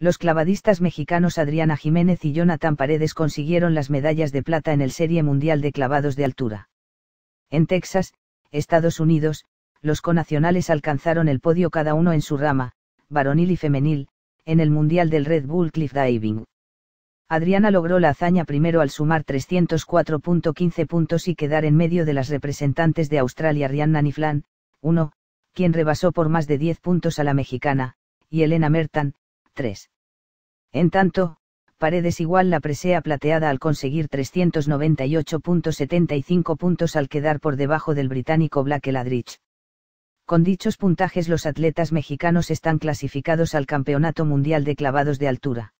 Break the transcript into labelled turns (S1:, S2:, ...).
S1: Los clavadistas mexicanos Adriana Jiménez y Jonathan Paredes consiguieron las medallas de plata en el Serie Mundial de Clavados de Altura. En Texas, Estados Unidos, los conacionales alcanzaron el podio cada uno en su rama, varonil y femenil, en el Mundial del Red Bull Cliff Diving. Adriana logró la hazaña primero al sumar 304.15 puntos y quedar en medio de las representantes de Australia Rihanna Niflan, 1, quien rebasó por más de 10 puntos a la mexicana, y Elena Mertan, 3. En tanto, Paredes igual la presea plateada al conseguir 398.75 puntos al quedar por debajo del británico Black Eladrich. Con dichos puntajes los atletas mexicanos están clasificados al Campeonato Mundial de Clavados de Altura.